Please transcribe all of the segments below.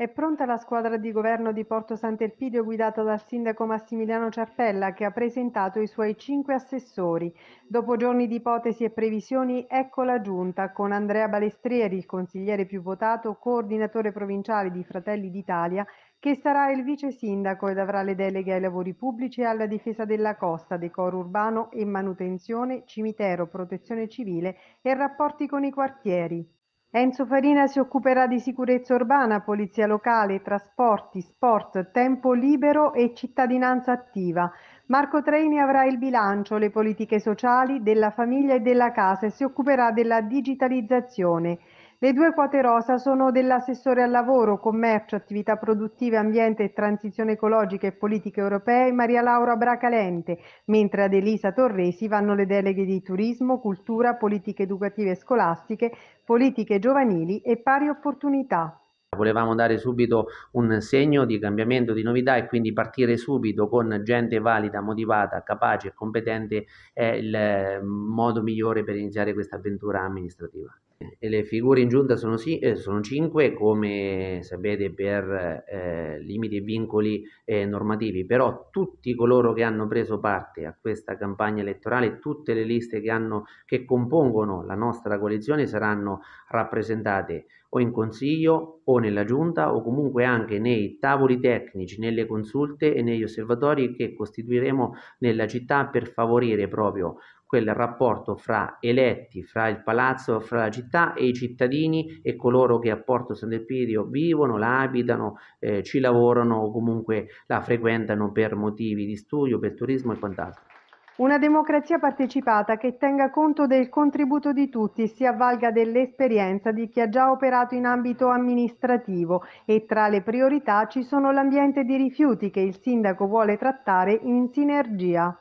È pronta la squadra di governo di Porto Sant'Elpidio guidata dal sindaco Massimiliano Ciarpella che ha presentato i suoi cinque assessori. Dopo giorni di ipotesi e previsioni, ecco la giunta con Andrea Balestrieri, il consigliere più votato, coordinatore provinciale di Fratelli d'Italia, che sarà il vice sindaco ed avrà le deleghe ai lavori pubblici e alla difesa della costa, decoro urbano e manutenzione, cimitero, protezione civile e rapporti con i quartieri. Enzo Farina si occuperà di sicurezza urbana, polizia locale, trasporti, sport, tempo libero e cittadinanza attiva. Marco Treini avrà il bilancio, le politiche sociali, della famiglia e della casa e si occuperà della digitalizzazione. Le due quote rosa sono dell'assessore al lavoro, commercio, attività produttive, ambiente e transizione ecologica e politiche europee Maria Laura Bracalente, mentre ad Elisa Torresi vanno le deleghe di turismo, cultura, politiche educative e scolastiche, politiche giovanili e pari opportunità. Volevamo dare subito un segno di cambiamento, di novità e quindi partire subito con gente valida, motivata, capace e competente è il modo migliore per iniziare questa avventura amministrativa. Le figure in giunta sono, si, eh, sono cinque, come sapete, per eh, limiti e vincoli eh, normativi, però tutti coloro che hanno preso parte a questa campagna elettorale, tutte le liste che, hanno, che compongono la nostra coalizione saranno rappresentate o in consiglio o nella giunta o comunque anche nei tavoli tecnici, nelle consulte e negli osservatori che costituiremo nella città per favorire proprio quel rapporto fra eletti, fra il palazzo, fra la città e i cittadini e coloro che a Porto Sant'Empirio vivono, la abitano, eh, ci lavorano o comunque la frequentano per motivi di studio, per turismo e quant'altro. Una democrazia partecipata che tenga conto del contributo di tutti, si avvalga dell'esperienza di chi ha già operato in ambito amministrativo e tra le priorità ci sono l'ambiente di rifiuti che il sindaco vuole trattare in sinergia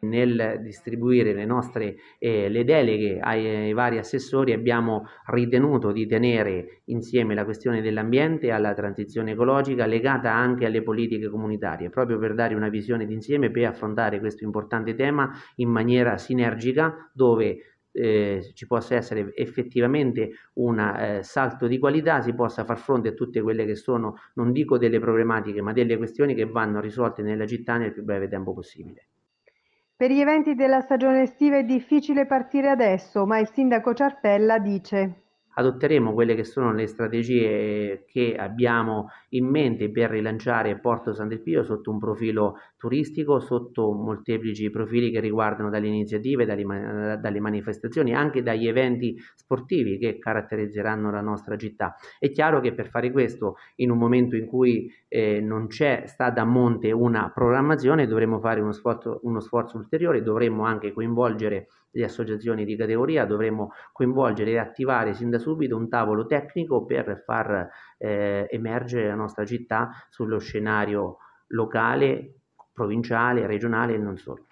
nel distribuire le nostre eh, le deleghe ai, ai, vari assessori abbiamo ritenuto di tenere insieme la questione dell'ambiente alla transizione ecologica legata anche alle politiche comunitarie, proprio per dare una visione d'insieme per affrontare questo importante tema in maniera sinergica dove eh, ci possa essere effettivamente un eh, salto di qualità, si possa far fronte a tutte quelle che sono, non dico delle problematiche, ma delle questioni che vanno risolte nella città nel più breve tempo possibile. Per gli eventi della stagione estiva è difficile partire adesso, ma il sindaco Ciarpella dice adotteremo quelle che sono le strategie che abbiamo in mente per rilanciare Porto San Pio sotto un profilo turistico, sotto molteplici profili che riguardano dalle iniziative, dalle, dalle manifestazioni, anche dagli eventi sportivi che caratterizzeranno la nostra città. È chiaro che per fare questo, in un momento in cui eh, non c'è stata a monte una programmazione, dovremo fare uno sforzo, uno sforzo ulteriore, dovremo anche coinvolgere le associazioni di categoria, dovremo coinvolgere e attivare sin da subito un tavolo tecnico per far eh, emergere la nostra città sullo scenario locale, provinciale, regionale e non solo.